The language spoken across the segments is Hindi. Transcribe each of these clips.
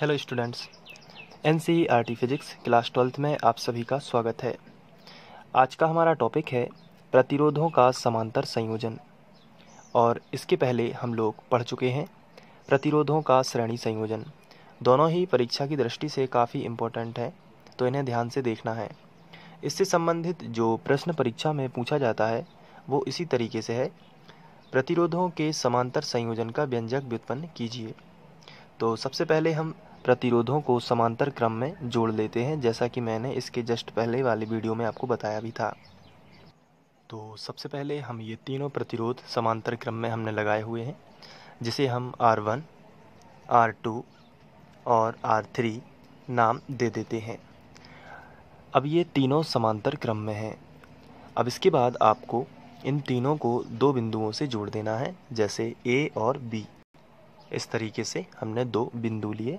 hello students N C physics class twelfth में आप सभी का स्वागत है आज का हमारा टॉपिक है प्रतिरोधों का समांतर संयोजन और इसके पहले हम लोग पढ़ चुके हैं प्रतिरोधों का श्रेणी संयोजन दोनों ही परीक्षा की दृष्टि से काफ़ी इम्पोर्टेंट है तो इन्हें ध्यान से देखना है इससे संबंधित जो प्रश्न परीक्षा में पूछा जाता है वो इसी तरीके से है प्रतिरोधों के समांतर संयोजन का व्यंजक व्युत्पन्न कीजिए तो सबसे पहले हम प्रतिरोधों को समांतर क्रम में जोड़ लेते हैं जैसा कि मैंने इसके जस्ट पहले वाले वीडियो में आपको बताया भी था तो सबसे पहले हम ये तीनों प्रतिरोध समांतर क्रम में हमने लगाए हुए हैं जिसे हम R1, R2 और R3 नाम दे देते हैं अब ये तीनों समांतर क्रम में हैं अब इसके बाद आपको इन तीनों को दो बिंदुओं से जोड़ देना है जैसे A और B इस तरीके से हमने दो बिंदु लिए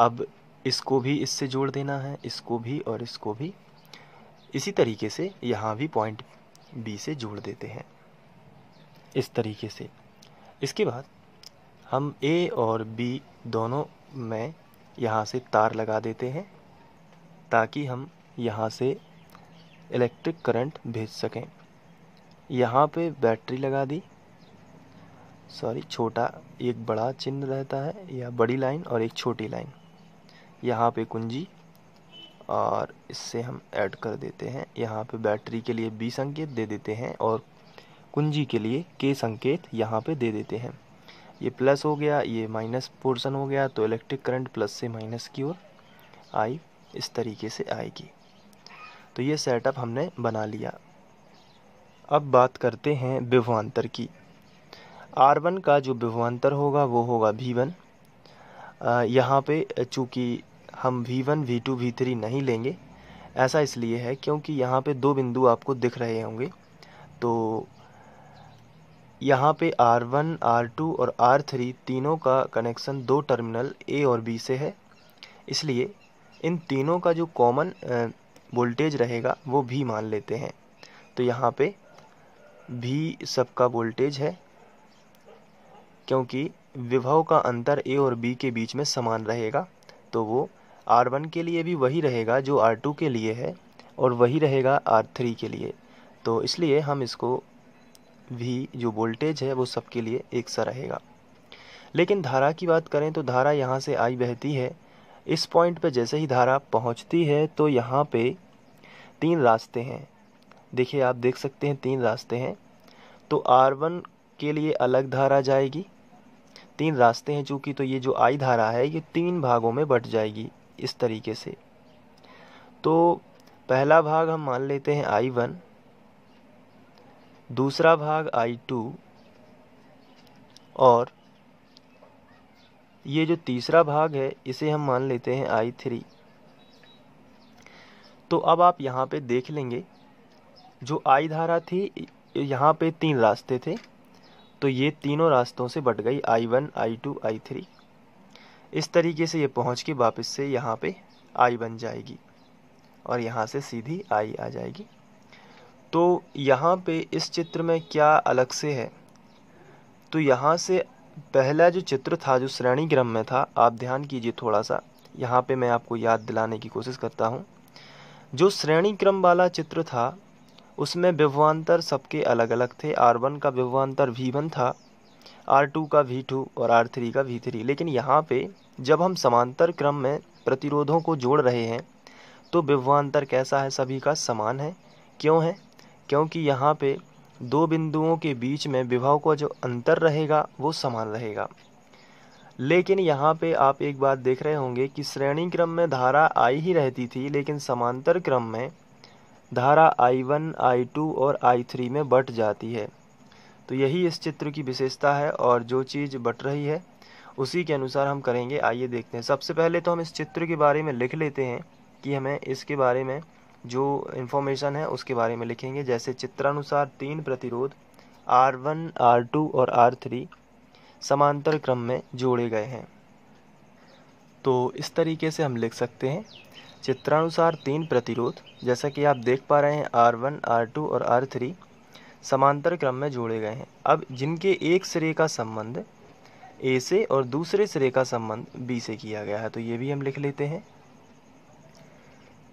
अब इसको भी इससे जोड़ देना है इसको भी और इसको भी इसी तरीके से यहाँ भी पॉइंट बी से जोड़ देते हैं इस तरीके से इसके बाद हम ए और बी दोनों में यहाँ से तार लगा देते हैं ताकि हम यहाँ से इलेक्ट्रिक करंट भेज सकें यहाँ पे बैटरी लगा दी सॉरी छोटा एक बड़ा चिन्ह रहता है या बड़ी लाइन और एक छोटी लाइन यहाँ पे कुंजी और इससे हम ऐड कर देते हैं यहाँ पे बैटरी के लिए बी संकेत दे देते हैं और कुंजी के लिए के संकेत यहाँ पे दे देते हैं ये प्लस हो गया ये माइनस पोर्शन हो गया तो इलेक्ट्रिक करंट प्लस से माइनस की ओर आई इस तरीके से आएगी तो ये सेटअप हमने बना लिया अब बात करते हैं विभवान्तर की आर वन का जो विभवान्तर होगा वो होगा वी वन यहाँ पर चूँकि हम V one V two V three नहीं लेंगे ऐसा इसलिए है क्योंकि यहाँ पे दो बिंदु आपको दिख रहे होंगे तो यहाँ पे आर वन आर टू और आर थ्री तीनों का कनेक्शन दो टर्मिनल ए और बी से है इसलिए इन तीनों का जो कॉमन वोल्टेज रहेगा वो भी मान लेते हैं तो यहाँ पे भी सबका वोल्टेज है क्योंकि विभव का अंतर ए और बी के बीच में समान रहेगा तो वो आर वन के लिए भी वही रहेगा जो आर टू के लिए है और वही रहेगा आर थ्री के लिए तो इसलिए हम इसको भी जो वोल्टेज है वो सबके लिए एक सा रहेगा लेकिन धारा की बात करें तो धारा यहाँ से आई बहती है इस पॉइंट पे जैसे ही धारा पहुँचती है तो यहाँ पे तीन रास्ते हैं देखिए आप देख सकते हैं तीन रास्ते हैं तो आर वन इसके लिए अलग धारा जाएगी तीन रास्ते हैं चूँकि तो ये जो आई धारा है ये तीन भागों में बट जाएगी इस तरीके से तो पहला भाग हम मान लेते हैं आई वन दूसरा भाग आई टू और ये जो तीसरा भाग है इसे हम मान लेते हैं आई थ्री तो अब आप यहाँ पे देख लेंगे जो आई धारा थी यहाँ पे तीन रास्ते थे तो ये तीनों रास्तों से बट गई I one I two I three इस तरीके से ये पहुंच के वापस से यहाँ पे आई बन जाएगी और यहाँ से सीधी आई आ जाएगी तो यहाँ पे इस चित्र में क्या अलग से है तो यहाँ से पहला जो चित्र था जो श्रेणी क्रम में था आप ध्यान कीजिए थोड़ा सा यहाँ पे मैं आपको याद दिलाने की कोशिश करता हूँ जो श्रेणी क्रम वाला चित्र था उसमें विभवान्तर सबके अलग अलग थे आर वन का विभवान्तर वी वन था आर टू का वी टू और आर थ्री का वी थ्री लेकिन यहाँ पे जब हम समांतर क्रम में प्रतिरोधों को जोड़ रहे हैं तो विभवान्तर कैसा है सभी का समान है क्यों है क्योंकि यहाँ पे दो बिंदुओं के बीच में विभव का जो अंतर रहेगा वो समान रहेगा लेकिन यहाँ पे आप एक बात देख रहे होंगे कि श्रेणी क्रम में धारा आई ही रहती थी लेकिन समांतर क्रम में धारा I1, I2 और I3 में बट जाती है तो यही इस चित्र की विशेषता है और जो चीज़ बट रही है उसी के अनुसार हम करेंगे आइए देखते हैं सबसे पहले तो हम इस चित्र के बारे में लिख लेते हैं कि हमें इसके बारे में जो इन्फॉर्मेशन है उसके बारे में लिखेंगे जैसे चित्रानुसार तीन प्रतिरोध R1, R2 और R3 समांतर क्रम में जोड़े गए हैं तो इस तरीके से हम लिख सकते हैं चित्रानुसार तीन प्रतिरोध जैसा कि आप देख पा रहे हैं आर वन आर टू और आर थ्री समांतर क्रम में जोड़े गए हैं अब जिनके एक सिरे का संबंध ए से और दूसरे सिरे का संबंध बी से किया गया है तो ये भी हम लिख लेते हैं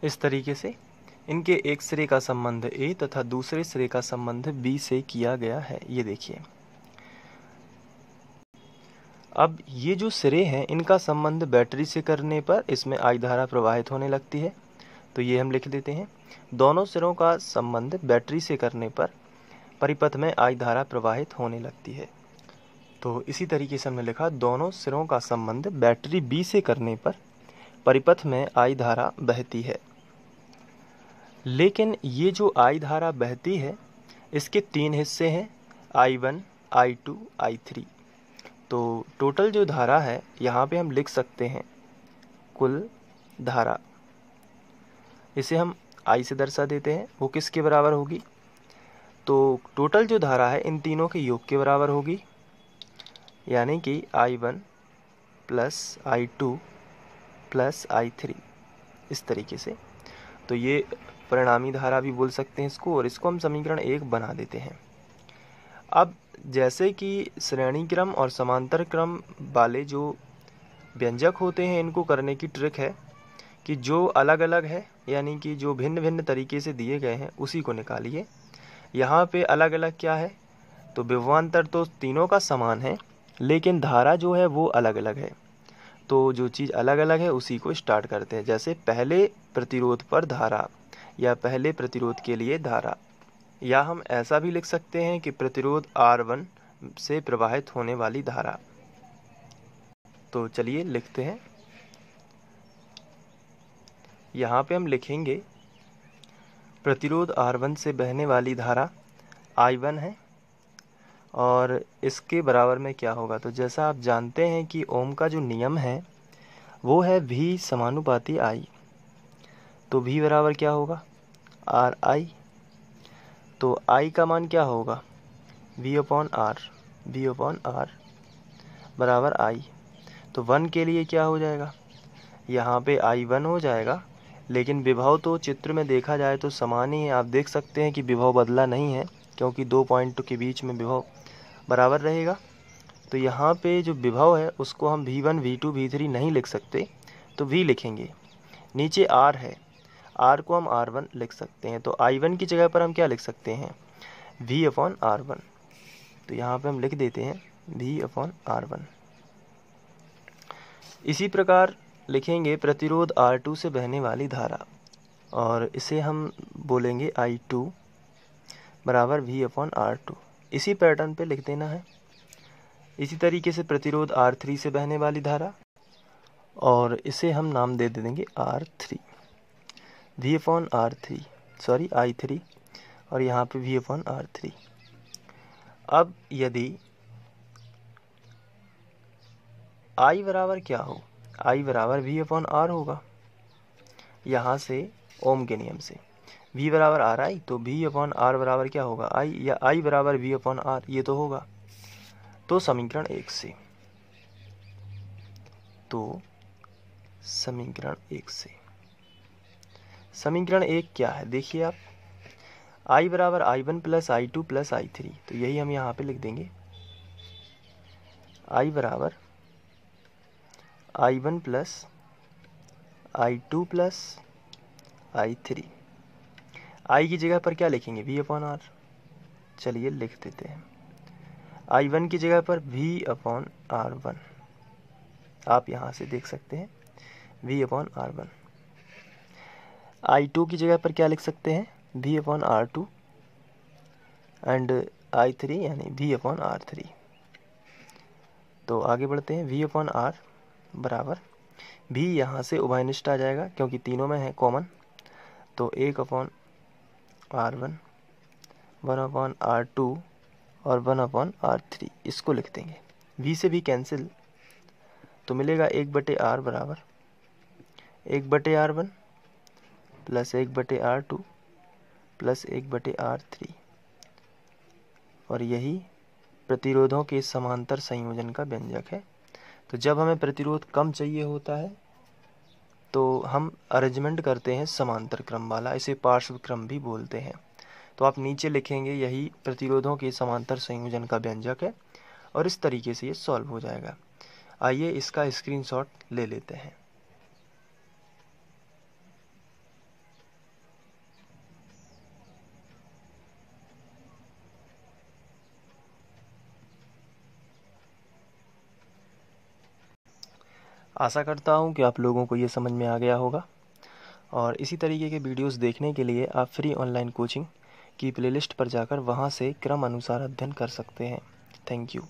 इस तरीके से इनके एक सिरे का संबंध ए तथा दूसरे सिरे का संबंध बी से किया गया है ये देखिए अब ये जो सिरे हैं इनका संबंध बैटरी से करने पर इसमें आई धारा प्रवाहित होने लगती है तो ये हम लिख देते हैं दोनों सिरों का संबंध बैटरी से करने पर परिपथ में आई धारा प्रवाहित होने लगती है तो इसी तरीके से हमने लिखा दोनों सिरों का संबंध बैटरी बी से करने पर परिपथ में आई धारा बहती है लेकिन ये जो आई धारा बहती है इसके तीन हिस्से हैं I one I two I three तो टोटल जो धारा है यहाँ पे हम लिख सकते हैं कुल धारा इसे हम आई से दर्शा देते हैं वो किसके बराबर होगी तो टोटल जो धारा है इन तीनों के योग के बराबर होगी यानी कि I one plus I two plus I three इस तरीके से तो ये परिणामी धारा भी बोल सकते हैं इसको और इसको हम समीकरण एक बना देते हैं अब जैसे कि श्रेणी क्रम और समांतर क्रम वाले जो व्यंजक होते हैं इनको करने की ट्रिक है कि जो अलग अलग है यानी कि जो भिन्न भिन्न तरीके से दिए गए हैं उसी को निकालिए यहाँ पे अलग अलग क्या है तो विवान्तर तो तीनों का समान है लेकिन धारा जो है वो अलग अलग है तो जो चीज़ अलग अलग है उसी को स्टार्ट करते हैं जैसे पहले प्रतिरोध पर धारा या पहले प्रतिरोध के लिए धारा या हम ऐसा भी लिख सकते हैं कि प्रतिरोध आर वन से प्रवाहित होने वाली धारा तो चलिए लिखते हैं यहाँ पे हम लिखेंगे प्रतिरोध आर वन से बहने वाली धारा आई वन है और इसके बराबर में क्या होगा तो जैसा आप जानते हैं कि ओम का जो नियम है वो है भी समानुपाती आई तो भी बराबर क्या होगा आर आई तो आई का मान क्या होगा V upon R V upon R बराबर आई तो वन के लिए क्या हो जाएगा यहाँ पे आई वन हो जाएगा लेकिन विभव तो चित्र में देखा जाए तो समान ही है आप देख सकते हैं कि विभव बदला नहीं है क्योंकि दो पॉइंट के बीच में विभव बराबर रहेगा तो यहाँ पे जो विभव है उसको हम V one V two V three नहीं लिख सकते तो वी लिखेंगे नीचे आर है आर को हम आर वन लिख सकते हैं तो आई वन की जगह पर हम क्या लिख सकते हैं वी अपॉन आर वन तो यहाँ पे हम लिख देते हैं वी अपॉन आर वन इसी प्रकार लिखेंगे प्रतिरोध आर टू से बहने वाली धारा और इसे हम बोलेंगे आई टू बराबर वी अपॉन आर टू इसी पैटर्न पे लिख देना है इसी तरीके से प्रतिरोध आर थ्री से बहने वाली धारा और इसे हम नाम दे देंगे R three V upon R three sorry I three और यहाँ पे वी अपॉन आर थ्री अब यदि आई बराबर क्या हो आई बराबर वी अपॉन आर होगा यहाँ से ओम के नियम से वी बराबर आर आई तो वी अपॉन आर बराबर क्या होगा आई या आई बराबर वी अपॉन आर ये तो होगा तो समीकरण एक से तो समीकरण एक से समीकरण एक क्या है देखिए आप आई बराबर I one plus I two plus I three तो यही हम यहाँ पे लिख देंगे आई बराबर I one plus I two plus I three I की जगह पर क्या लिखेंगे वी अपॉन आर चलिए लिख देते हैं आई वन की जगह पर वी अपॉन आर वन आप यहाँ से देख सकते हैं V upon R one I two की जगह पर क्या लिख सकते हैं V upon R two and I three यानी वी अपॉन आर थ्री तो आगे बढ़ते हैं वी अपॉन आर बराबर भी यहाँ से उभयनिष्ठ आ जाएगा क्योंकि तीनों में है कॉमन तो एक upon R one one upon R two और वन अपॉन आर थ्री इसको लिख देंगे वी से भी कैंसिल तो मिलेगा एक बटे आर बराबर एक बटे आर वन प्लस एक बटे आर टू प्लस एक बटे आर थ्री और यही प्रतिरोधों के समांतर संयोजन का व्यंजक है तो जब हमें प्रतिरोध कम चाहिए होता है तो हम अरेंजमेंट करते हैं समांतर क्रम वाला इसे पार्श्व क्रम भी बोलते हैं तो आप नीचे लिखेंगे यही प्रतिरोधों के समांतर संयोजन का व्यंजक है और इस तरीके से ये सॉल्व हो जाएगा आइए इसका स्क्रीनशॉट ले लेते हैं आशा करता हूँ कि आप लोगों को ये समझ में आ गया होगा और इसी तरीके के वीडियोस देखने के लिए आप फ्री ऑनलाइन कोचिंग की प्लेलिस्ट पर जाकर वहाँ से क्रम अनुसार अध्ययन कर सकते हैं थैंक यू